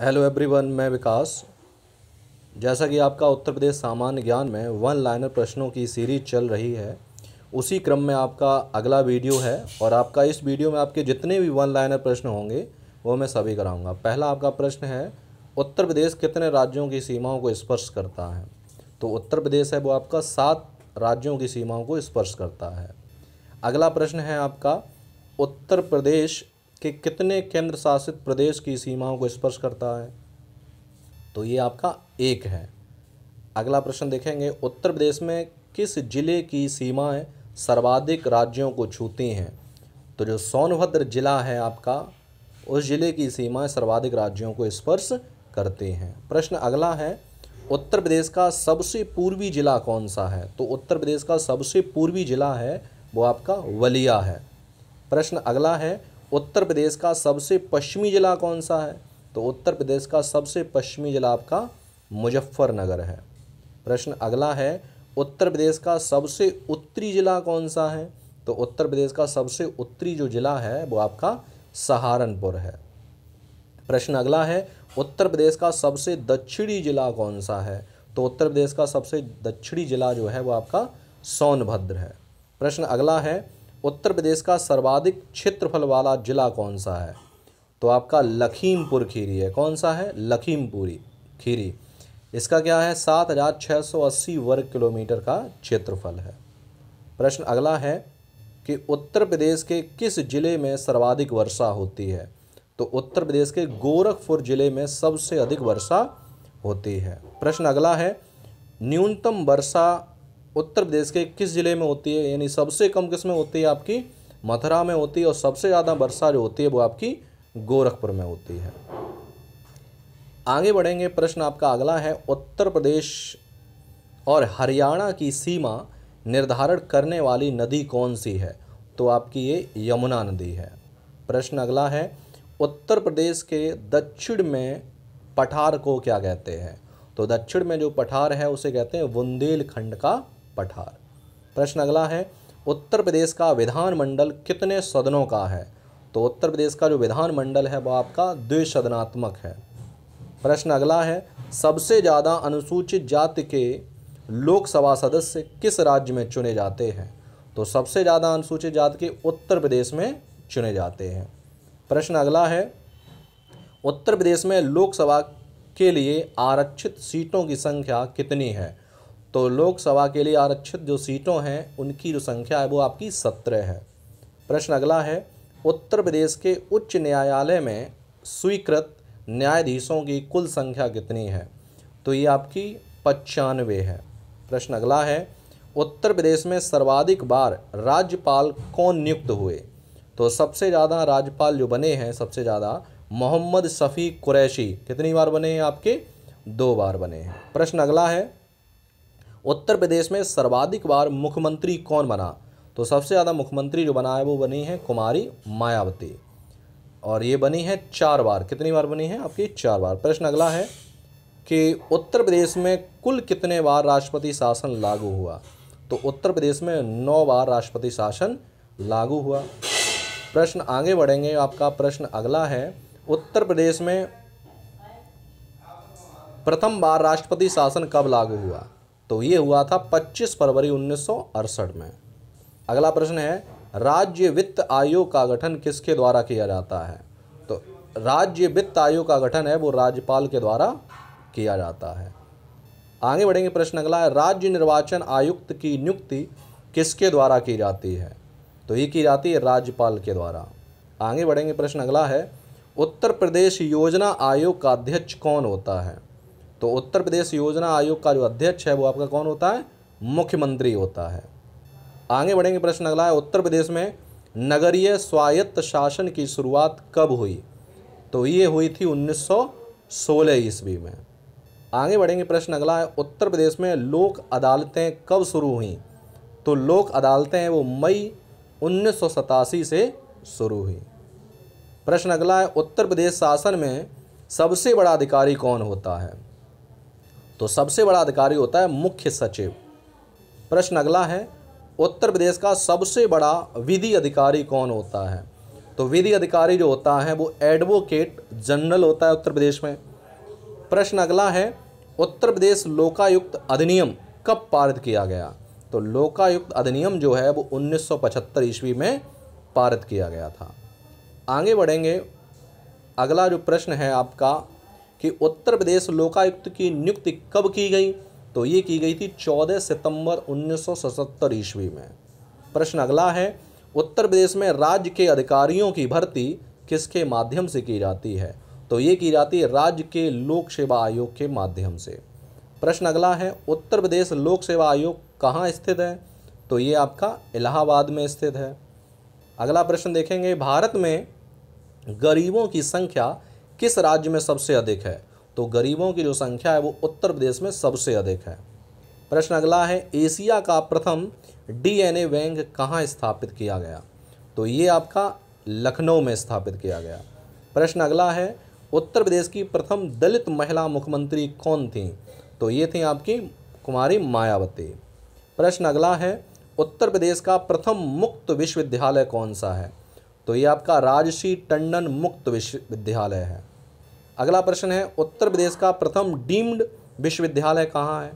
hello everyone मैं विकास जैसा कि आपका उत्तर प्रदेश सामान्य ज्ञान में वन लाइनर प्रश्नों की सीरीज चल रही है उसी क्रम में आपका अगला वीडियो है और आपका इस वीडियो में आपके जितने भी वन लाइनर प्रश्न होंगे वो मैं सभी कराऊंगा पहला आपका प्रश्न है उत्तर प्रदेश कितने राज्यों की सीमाओं को स्पर्श करता है तो उत्तर प्रदेश है वो आपका सात राज्यों की सीमाओं को स्पर्श करता है अगला प्रश्न है आपका उत्तर प्रदेश कि कितने केंद्र शासित प्रदेश की सीमाओं को स्पर्श करता है तो ये आपका एक है अगला प्रश्न देखेंगे उत्तर प्रदेश में किस जिले की सीमाएं सर्वाधिक राज्यों को छूती हैं तो जो सोनभद्र जिला है आपका उस जिले की सीमाएं सर्वाधिक राज्यों को स्पर्श करते हैं प्रश्न अगला है उत्तर प्रदेश का सबसे पूर्वी जिला कौन सा है तो उत्तर प्रदेश का सबसे पूर्वी जिला है वो आपका वलिया है प्रश्न अगला है उत्तर प्रदेश का सबसे पश्चिमी ज़िला कौन सा है तो उत्तर प्रदेश का सबसे पश्चिमी ज़िला आपका मुजफ्फरनगर है प्रश्न अगला है उत्तर प्रदेश का सबसे उत्तरी ज़िला कौन सा है तो उत्तर प्रदेश का सबसे उत्तरी जो ज़िला है वो आपका सहारनपुर है प्रश्न अगला है उत्तर प्रदेश का सबसे दक्षिणी ज़िला कौन सा है तो उत्तर प्रदेश का सबसे दक्षिणी ज़िला जो है वो आपका सोनभद्र है प्रश्न अगला है उत्तर प्रदेश का सर्वाधिक क्षेत्रफल वाला जिला कौन सा है तो आपका लखीमपुर खीरी है कौन सा है लखीमपुरी खीरी इसका क्या है सात हज़ार छः सौ अस्सी वर्ग किलोमीटर का क्षेत्रफल है प्रश्न अगला है कि उत्तर प्रदेश के किस ज़िले में सर्वाधिक वर्षा होती है तो उत्तर प्रदेश के गोरखपुर ज़िले में सबसे अधिक वर्षा होती है प्रश्न अगला है न्यूनतम वर्षा उत्तर प्रदेश के किस ज़िले में होती है यानी सबसे कम किस में होती है आपकी मथुरा में होती है और सबसे ज़्यादा वर्षा जो होती है वो आपकी गोरखपुर में होती है आगे बढ़ेंगे प्रश्न आपका अगला है उत्तर प्रदेश और हरियाणा की सीमा निर्धारण करने वाली नदी कौन सी है तो आपकी ये यमुना नदी है प्रश्न अगला है उत्तर प्रदेश के दक्षिण में पठार को क्या कहते हैं तो दक्षिण में जो पठार है उसे कहते हैं बुंदेलखंड का पठार प्रश्न अगला है उत्तर प्रदेश का विधानमंडल कितने सदनों का है तो उत्तर प्रदेश का जो विधानमंडल है वो आपका द्विसदनात्मक है प्रश्न अगला है सबसे ज़्यादा अनुसूचित जाति के लोकसभा सदस्य किस राज्य में चुने जाते हैं तो सबसे ज़्यादा अनुसूचित जाति के उत्तर प्रदेश में चुने जाते हैं प्रश्न अगला है उत्तर प्रदेश में लोकसभा के लिए आरक्षित सीटों की संख्या कितनी है तो लोकसभा के लिए आरक्षित जो सीटों हैं उनकी जो संख्या है वो आपकी सत्रह है प्रश्न अगला है उत्तर प्रदेश के उच्च न्यायालय में स्वीकृत न्यायाधीशों की कुल संख्या कितनी है तो ये आपकी पचानवे है प्रश्न अगला है उत्तर प्रदेश में सर्वाधिक बार राज्यपाल कौन नियुक्त हुए तो सबसे ज़्यादा राज्यपाल जो बने हैं सबसे ज़्यादा मोहम्मद शफ़ी कुरैशी कितनी बार बने हैं आपके दो बार बने हैं प्रश्न अगला है उत्तर प्रदेश में सर्वाधिक बार मुख्यमंत्री कौन बना तो सबसे ज़्यादा मुख्यमंत्री जो बना है वो बनी है कुमारी मायावती और ये बनी है चार बार कितनी बार बनी है आपकी चार बार प्रश्न अगला है कि उत्तर प्रदेश में कुल कितने बार राष्ट्रपति शासन लागू हुआ तो उत्तर प्रदेश में नौ बार राष्ट्रपति शासन लागू हुआ प्रश्न आगे बढ़ेंगे आपका प्रश्न अगला है उत्तर प्रदेश में प्रथम बार राष्ट्रपति शासन कब लागू हुआ तो ये हुआ था 25 फरवरी उन्नीस में अगला प्रश्न है राज्य वित्त आयोग का गठन किसके द्वारा किया जाता है तो राज्य वित्त आयोग का गठन है वो राज्यपाल के द्वारा किया जाता है आगे बढ़ेंगे प्रश्न अगला है राज्य निर्वाचन आयुक्त की नियुक्ति किसके द्वारा की जाती है तो ये की जाती है राज्यपाल के द्वारा आगे बढ़ेंगे प्रश्न अगला है उत्तर प्रदेश योजना आयोग का अध्यक्ष कौन होता है तो उत्तर प्रदेश योजना आयोग का जो अध्यक्ष है वो आपका कौन होता है मुख्यमंत्री होता है आगे बढ़ेंगे प्रश्न अगला है उत्तर प्रदेश में नगरीय स्वायत्त शासन की शुरुआत कब हुई तो ये हुई थी 1916 ईस्वी में आगे बढ़ेंगे प्रश्न अगला है उत्तर प्रदेश में लोक अदालतें कब शुरू हुई तो लोक अदालतें हैं वो मई उन्नीस से शुरू हुई प्रश्न अगला है उत्तर प्रदेश शासन में सबसे बड़ा अधिकारी कौन होता है तो सबसे बड़ा अधिकारी होता है मुख्य सचिव प्रश्न अगला है उत्तर प्रदेश का सबसे बड़ा विधि अधिकारी कौन होता है तो विधि अधिकारी जो होता है वो एडवोकेट जनरल होता है उत्तर प्रदेश में प्रश्न अगला है उत्तर प्रदेश लोकायुक्त अधिनियम कब पारित किया गया तो लोकायुक्त अधिनियम जो है वो 1975 ईस्वी में पारित किया गया था आगे बढ़ेंगे अगला जो प्रश्न है आपका कि उत्तर प्रदेश लोकायुक्त की नियुक्ति कब की गई तो ये की गई थी 14 सितंबर 1977 ईस्वी में प्रश्न अगला है उत्तर प्रदेश में राज्य के अधिकारियों की भर्ती किसके माध्यम से की जाती है तो ये की जाती है राज्य के लोक सेवा आयोग के माध्यम से प्रश्न अगला है उत्तर प्रदेश लोक सेवा आयोग कहाँ स्थित है तो ये आपका इलाहाबाद में स्थित है अगला प्रश्न देखेंगे भारत में गरीबों की संख्या किस राज्य में सबसे अधिक है तो गरीबों की जो संख्या है वो उत्तर प्रदेश में सबसे अधिक है प्रश्न अगला है एशिया का प्रथम डीएनए बैंक कहाँ स्थापित किया गया तो ये आपका लखनऊ में स्थापित किया गया प्रश्न अगला है उत्तर प्रदेश की प्रथम दलित महिला मुख्यमंत्री कौन थी तो ये थी आपकी कुमारी मायावती प्रश्न अगला है उत्तर प्रदेश का प्रथम मुक्त विश्वविद्यालय कौन सा है तो ये आपका राजसी टंडन मुक्त विश्वविद्यालय है अगला प्रश्न है उत्तर प्रदेश का प्रथम डीम्ड विश्वविद्यालय कहाँ है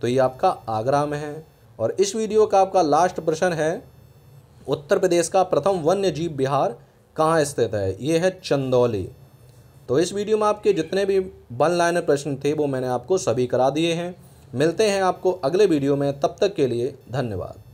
तो ये आपका आगरा में है और इस वीडियो का आपका लास्ट प्रश्न है उत्तर प्रदेश का प्रथम वन्य जीव बिहार कहाँ स्थित है ये है चंदौली तो इस वीडियो में आपके जितने भी वन लाइनर प्रश्न थे वो मैंने आपको सभी करा दिए हैं मिलते हैं आपको अगले वीडियो में तब तक के लिए धन्यवाद